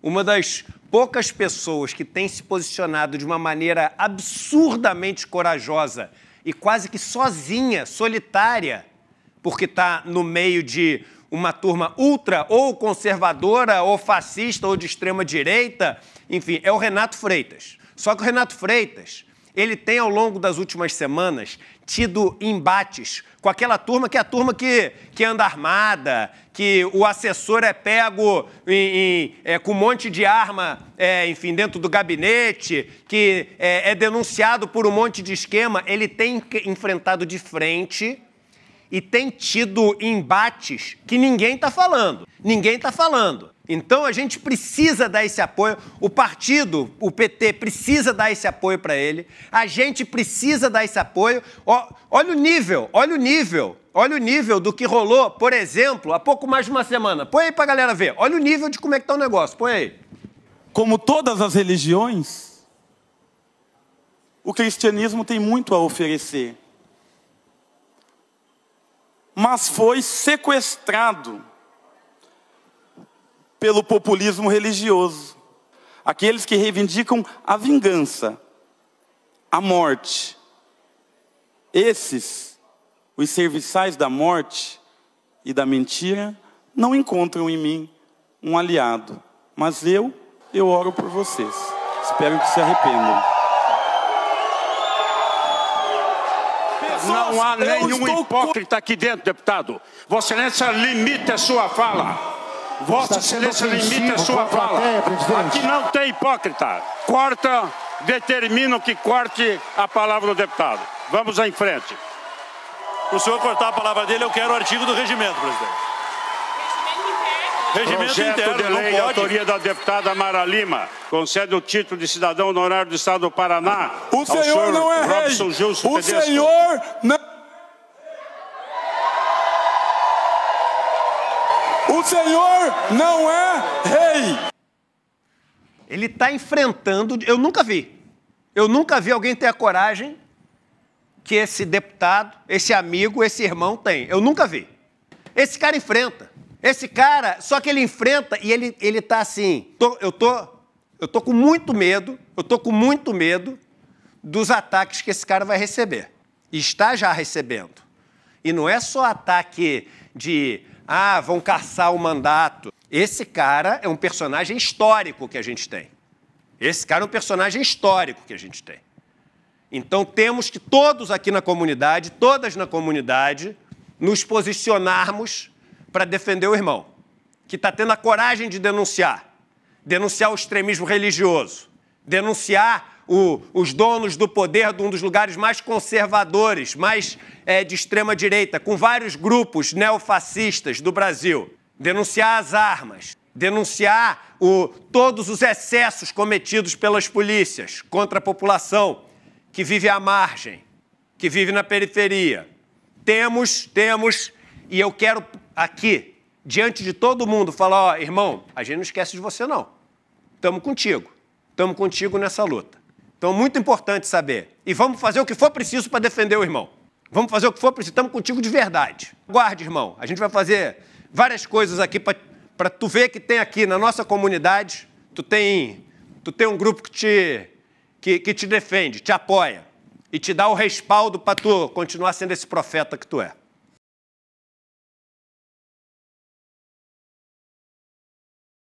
Uma das poucas pessoas que tem se posicionado de uma maneira absurdamente corajosa e quase que sozinha, solitária, porque está no meio de uma turma ultra ou conservadora ou fascista ou de extrema direita, enfim, é o Renato Freitas. Só que o Renato Freitas ele tem ao longo das últimas semanas tido embates com aquela turma que é a turma que, que anda armada, que o assessor é pego em, em, é, com um monte de arma, é, enfim, dentro do gabinete, que é, é denunciado por um monte de esquema. Ele tem enfrentado de frente e tem tido embates que ninguém está falando. Ninguém está falando. Então a gente precisa dar esse apoio. O partido, o PT, precisa dar esse apoio para ele. A gente precisa dar esse apoio. olha o nível, olha o nível, olha o nível do que rolou, por exemplo, há pouco mais de uma semana. Põe aí para a galera ver. Olha o nível de como é que está o negócio. Põe aí. Como todas as religiões, o cristianismo tem muito a oferecer mas foi sequestrado pelo populismo religioso. Aqueles que reivindicam a vingança, a morte. Esses, os serviçais da morte e da mentira, não encontram em mim um aliado, mas eu, eu oro por vocês. Espero que se arrependam. não há nenhum estou... hipócrita aqui dentro, deputado. Vossa Excelência limita a sua fala. Vossa Excelência limita a sua fala. Plateia, aqui não tem hipócrita. Corta, determinam que corte a palavra do deputado. Vamos em frente. o senhor cortar a palavra dele, eu quero o artigo do regimento, presidente. Regimento Projeto interno, de lei de autoria da deputada Mara Lima concede o título de cidadão honorário do Estado do Paraná. O senhor, senhor, não é rei. Gilson o Pedesco. senhor não. O senhor não é rei. Ele está enfrentando. Eu nunca vi. Eu nunca vi alguém ter a coragem que esse deputado, esse amigo, esse irmão tem. Eu nunca vi. Esse cara enfrenta. Esse cara, só que ele enfrenta e ele, ele tá assim, tô, eu tô eu tô com muito medo, eu tô com muito medo dos ataques que esse cara vai receber. E está já recebendo. E não é só ataque de ah, vão caçar o mandato. Esse cara é um personagem histórico que a gente tem. Esse cara é um personagem histórico que a gente tem. Então temos que todos aqui na comunidade, todas na comunidade, nos posicionarmos para defender o irmão, que está tendo a coragem de denunciar, denunciar o extremismo religioso, denunciar o, os donos do poder de um dos lugares mais conservadores, mais é, de extrema direita, com vários grupos neofascistas do Brasil, denunciar as armas, denunciar o, todos os excessos cometidos pelas polícias contra a população que vive à margem, que vive na periferia. Temos, temos, e eu quero aqui, diante de todo mundo, falar: ó, irmão, a gente não esquece de você, não. Estamos contigo. Estamos contigo nessa luta. Então, muito importante saber. E vamos fazer o que for preciso para defender o irmão. Vamos fazer o que for preciso. Estamos contigo de verdade. Guarde, irmão. A gente vai fazer várias coisas aqui para tu ver que tem aqui na nossa comunidade. Tu tem, tu tem um grupo que te, que, que te defende, te apoia e te dá o respaldo para tu continuar sendo esse profeta que tu é.